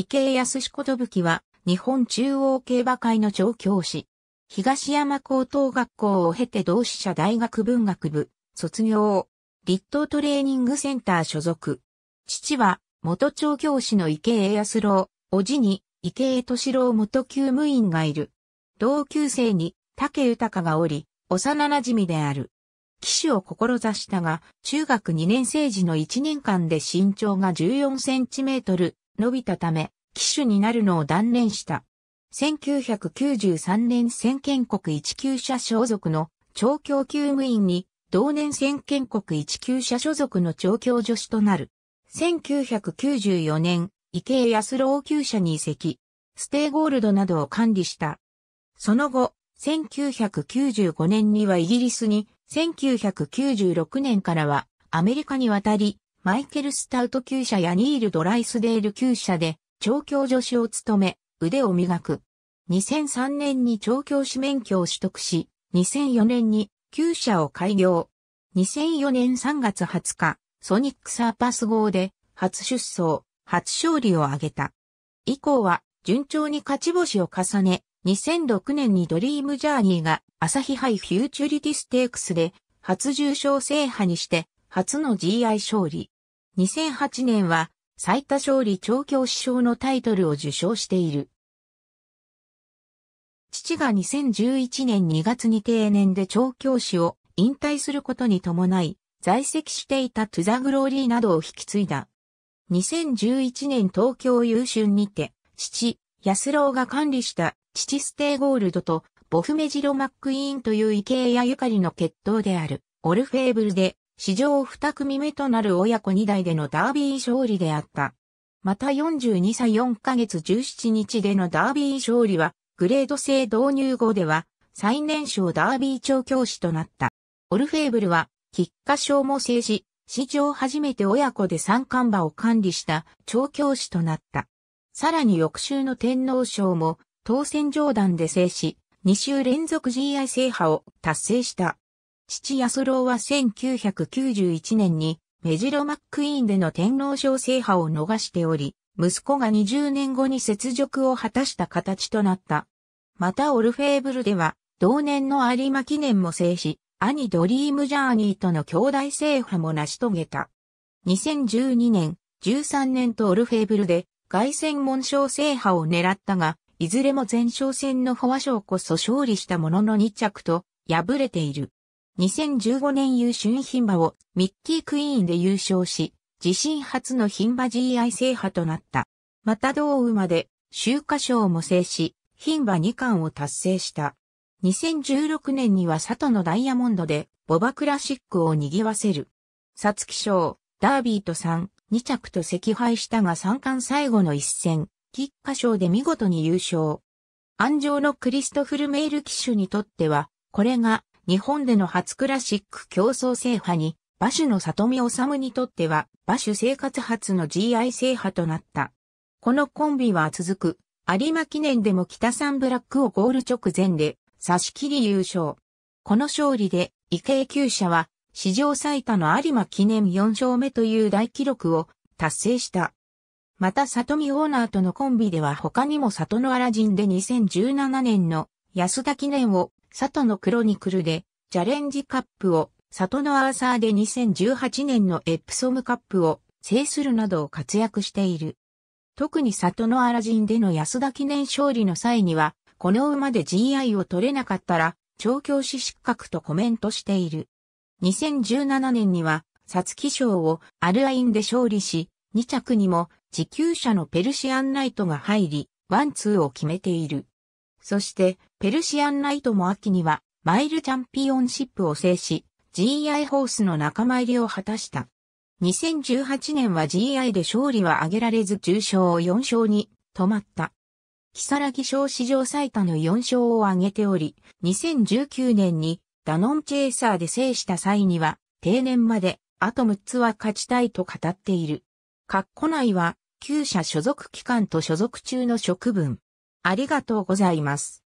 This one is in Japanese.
池江康彦とぶきは、日本中央競馬会の調教師。東山高等学校を経て同志社大学文学部、卒業。立東トレーニングセンター所属。父は、元調教師の池江康郎、叔父に、池江敏郎元給務員がいる。同級生に、竹豊がおり、幼馴染である。騎手を志したが、中学2年生時の1年間で身長が14センチメートル、伸びたため、機種になるのを断念した。1993年先見国一級者所属の調教級務員に、同年先見国一級者所属の調教助手となる。1994年、池江安郎級者に移籍、ステイゴールドなどを管理した。その後、1995年にはイギリスに、1996年からはアメリカに渡り、マイケル・スタウト厩舎やニール・ドライスデール厩舎で調教助手を務め、腕を磨く。2003年に調教師免許を取得し、2004年に厩舎を開業。2004年3月20日、ソニックサーパス号で初出走、初勝利を挙げた。以降は順調に勝ち星を重ね、2006年にドリームジャーニーがアサヒハイ・フューチュリティステークスで初重賞制覇にして初の GI 勝利。2008年は最多勝利調教師賞のタイトルを受賞している。父が2011年2月に定年で調教師を引退することに伴い、在籍していたトゥザグローリーなどを引き継いだ。2011年東京優秀にて、父、安郎が管理した父ステイゴールドとボフメジロ・マックイーンという池江やゆかりの決闘である、オルフェーブルで史上2組目となる親子2代でのダービー勝利であった。また42歳4ヶ月17日でのダービー勝利は、グレード制導入後では、最年少ダービー調教師となった。オルフェーブルは、菊花賞も制し、史上初めて親子で三冠馬を管理した調教師となった。さらに翌週の天皇賞も、当選上段で制し、2週連続 GI 制覇を達成した。父安郎は1991年にメジロ・マックイーンでの天皇賞制覇を逃しており、息子が20年後に雪辱を果たした形となった。またオルフェーブルでは、同年の有馬記念も制し、兄ドリームジャーニーとの兄弟制覇も成し遂げた。2012年、13年とオルフェーブルで、外戦門賞制覇を狙ったが、いずれも前哨戦のフォア賞こそ勝利したものの2着と、敗れている。2015年優秀品馬をミッキークイーンで優勝し、自身初の品馬 GI 制覇となった。また同馬で、秋華賞も制し、品馬2冠を達成した。2016年には里のダイヤモンドで、ボバクラシックを賑わせる。サツキ賞、ダービーと3、2着と惜敗したが3冠最後の一戦、菊花賞で見事に優勝。安城のクリストフル・メール騎手にとっては、これが日本での初クラシック競争制覇に、馬主の里見治にとっては、馬主生活初の GI 制覇となった。このコンビは続く、有馬記念でも北三ブラックをゴール直前で、差し切り優勝。この勝利で、池江厩舎は、史上最多の有馬記念4勝目という大記録を達成した。また、里見オーナーとのコンビでは他にも里のアラジンで2017年の安田記念を里のクロニクルで、チャレンジカップを、里のアーサーで2018年のエプソムカップを制するなどを活躍している。特に里のアラジンでの安田記念勝利の際には、この馬で GI を取れなかったら、調教師失格とコメントしている。2017年には、サツキ賞をアルアインで勝利し、2着にも、自給者のペルシアンナイトが入り、ワンツーを決めている。そして、ペルシアンナイトも秋には、マイルチャンピオンシップを制し、GI ホースの仲間入りを果たした。2018年は GI で勝利は挙げられず重賞を4勝に止まった。木更木賞史上最多の4勝を挙げており、2019年にダノンチェイサーで制した際には、定年まであと6つは勝ちたいと語っている。括弧内は、旧社所属機関と所属中の職分。ありがとうございます。